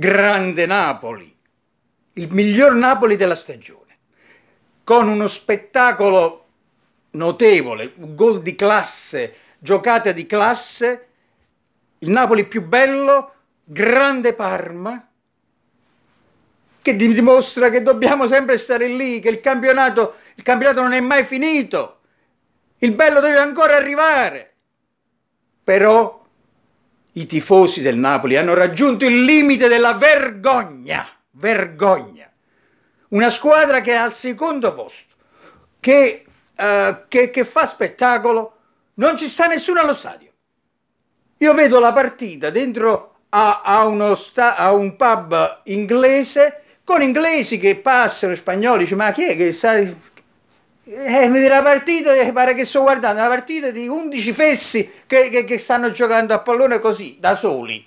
grande Napoli, il miglior Napoli della stagione, con uno spettacolo notevole, un gol di classe, giocata di classe, il Napoli più bello, grande Parma, che dimostra che dobbiamo sempre stare lì, che il campionato, il campionato non è mai finito, il bello deve ancora arrivare. Però i tifosi del Napoli hanno raggiunto il limite della vergogna, vergogna. Una squadra che è al secondo posto, che, eh, che, che fa spettacolo, non ci sta nessuno allo stadio. Io vedo la partita dentro a, a, sta, a un pub inglese con inglesi che passano, spagnoli, dice, ma chi è che sta eh, la partita eh, pare che sto guardando la partita di 11 fessi che, che, che stanno giocando a pallone così da soli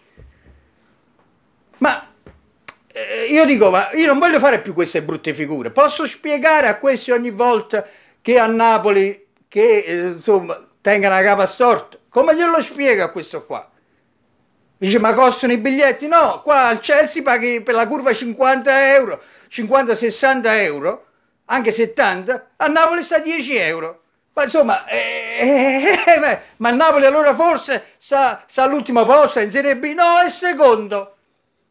ma eh, io dico ma io non voglio fare più queste brutte figure posso spiegare a questi ogni volta che a Napoli che eh, insomma tenga la capa storta come glielo spiego a questo qua dice ma costano i biglietti no qua al Chelsea paghi per la curva 50 euro 50-60 euro anche 70, a Napoli sta a 10 euro. Ma insomma, eh, eh, eh, ma Napoli allora forse sta, sta all'ultimo posto in Serie B? No, è secondo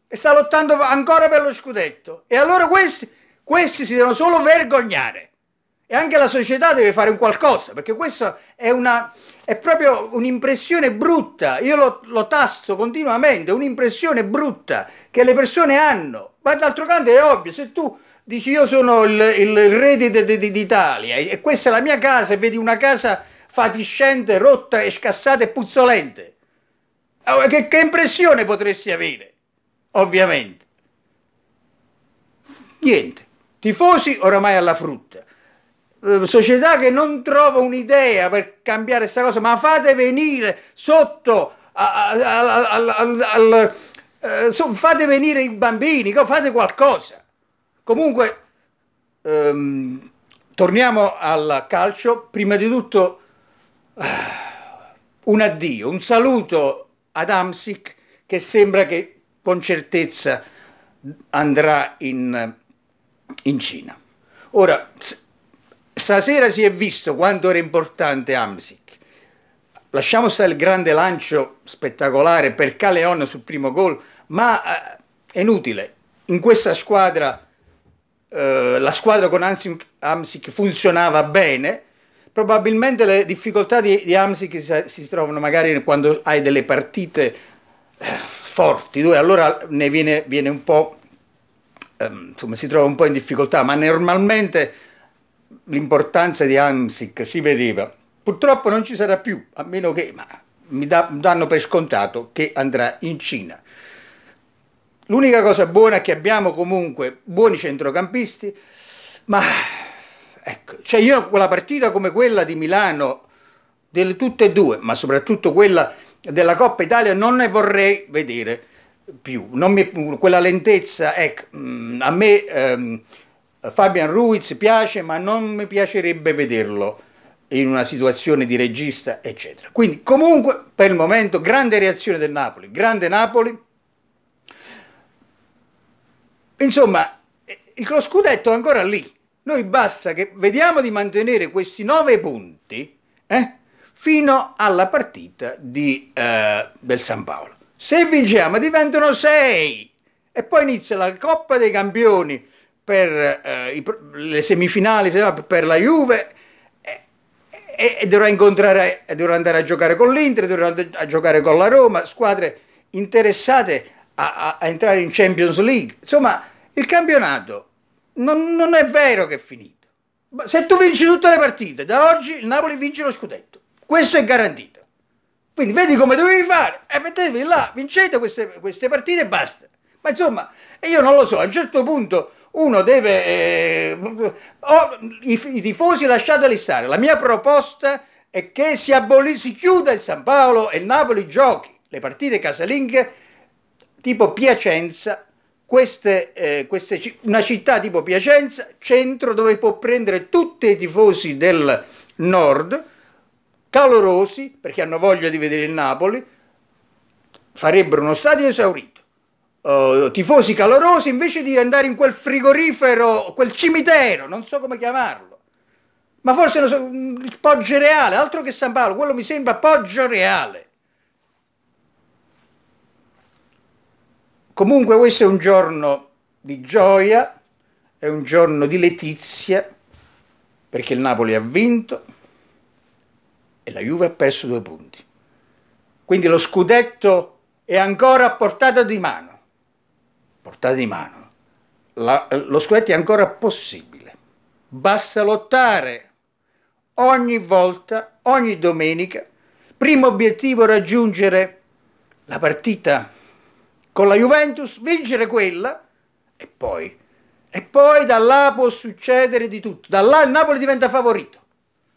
e sta lottando ancora per lo scudetto. E allora questi, questi si devono solo vergognare. E anche la società deve fare un qualcosa, perché questa è, una, è proprio un'impressione brutta. Io lo, lo tasto continuamente, un'impressione brutta che le persone hanno. Ma d'altro canto è ovvio, se tu dici io sono il, il re d'Italia e questa è la mia casa e vedi una casa fatiscente, rotta e scassata e puzzolente. Oh, che, che impressione potresti avere? Ovviamente. Niente. Tifosi oramai alla frutta. Eh, società che non trova un'idea per cambiare questa cosa, ma fate venire sotto al, al, al, eh, fate venire i bambini, fate qualcosa. Comunque, ehm, torniamo al calcio. Prima di tutto, eh, un addio, un saluto ad Amsic che sembra che con certezza andrà in, in Cina. Ora, stasera si è visto quanto era importante Amsic. Lasciamo stare il grande lancio spettacolare per Caleon sul primo gol, ma eh, è inutile. In questa squadra eh, la squadra con Amsic funzionava bene, probabilmente le difficoltà di, di Amsic si, si, trovano magari quando hai delle partite eh, forti, dove allora ne viene, viene un po', ehm, insomma si trova un po' in difficoltà, ma normalmente l'importanza di Amsic si vedeva. Purtroppo non ci sarà più, a meno che mi da, danno per scontato che andrà in Cina. L'unica cosa buona è che abbiamo comunque buoni centrocampisti, ma ecco, cioè io quella partita come quella di Milano, delle tutte e due, ma soprattutto quella della Coppa Italia, non ne vorrei vedere più. Mi, quella lentezza, ecco, mm, a me ehm, Fabian Ruiz piace, ma non mi piacerebbe vederlo in una situazione di regista, eccetera. Quindi comunque per il momento grande reazione del Napoli, grande Napoli. Insomma, eh, lo scudetto è ancora lì. Noi basta che vediamo di mantenere questi nove punti eh, fino alla partita di, eh, del San Paolo. Se vinciamo diventano sei e poi inizia la Coppa dei Campioni per eh, i, le semifinali per la Juve e, eh, e, e dovrà incontrare, dovrà andare a giocare con l'Inter, dovrà andare a giocare con la Roma, squadre interessate a, a, a entrare in Champions League. Insomma, il campionato non, non è vero che è finito. Se tu vinci tutte le partite, da oggi il Napoli vince lo scudetto. Questo è garantito. Quindi vedi come dovevi fare e eh, mettetevi là, vincete queste, queste partite e basta. Ma insomma, io non lo so, a un certo punto uno deve... Eh, oh, i, i, tifosi lasciateli stare. La mia proposta è che si, aboli, si chiuda il San Paolo e il Napoli giochi le partite casalinghe tipo Piacenza queste, eh, queste, una città tipo Piacenza, centro dove può prendere tutti i tifosi del nord, calorosi, perché hanno voglia di vedere il Napoli, farebbero uno stadio esaurito. Uh, tifosi calorosi invece di andare in quel frigorifero, quel cimitero, non so come chiamarlo, ma forse so, mm, il Poggio Reale, altro che San Paolo, quello mi sembra Poggio Reale. Comunque questo è un giorno di gioia, è un giorno di letizia, perché il Napoli ha vinto e la Juve ha perso due punti. Quindi lo scudetto è ancora a portata di mano, portata di mano. La, lo scudetto è ancora possibile, basta lottare ogni volta, ogni domenica. Primo obiettivo raggiungere la partita con la Juventus, vincere quella e poi, e poi da là può succedere di tutto. Da là il Napoli diventa favorito.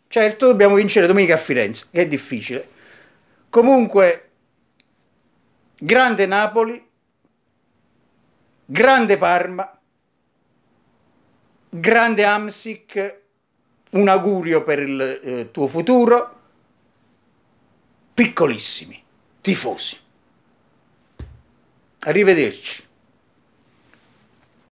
Certo, dobbiamo vincere domenica a Firenze, che è difficile. Comunque, grande Napoli, grande Parma, grande Amsic, un augurio per il eh, tuo futuro, piccolissimi tifosi. Arrivederci.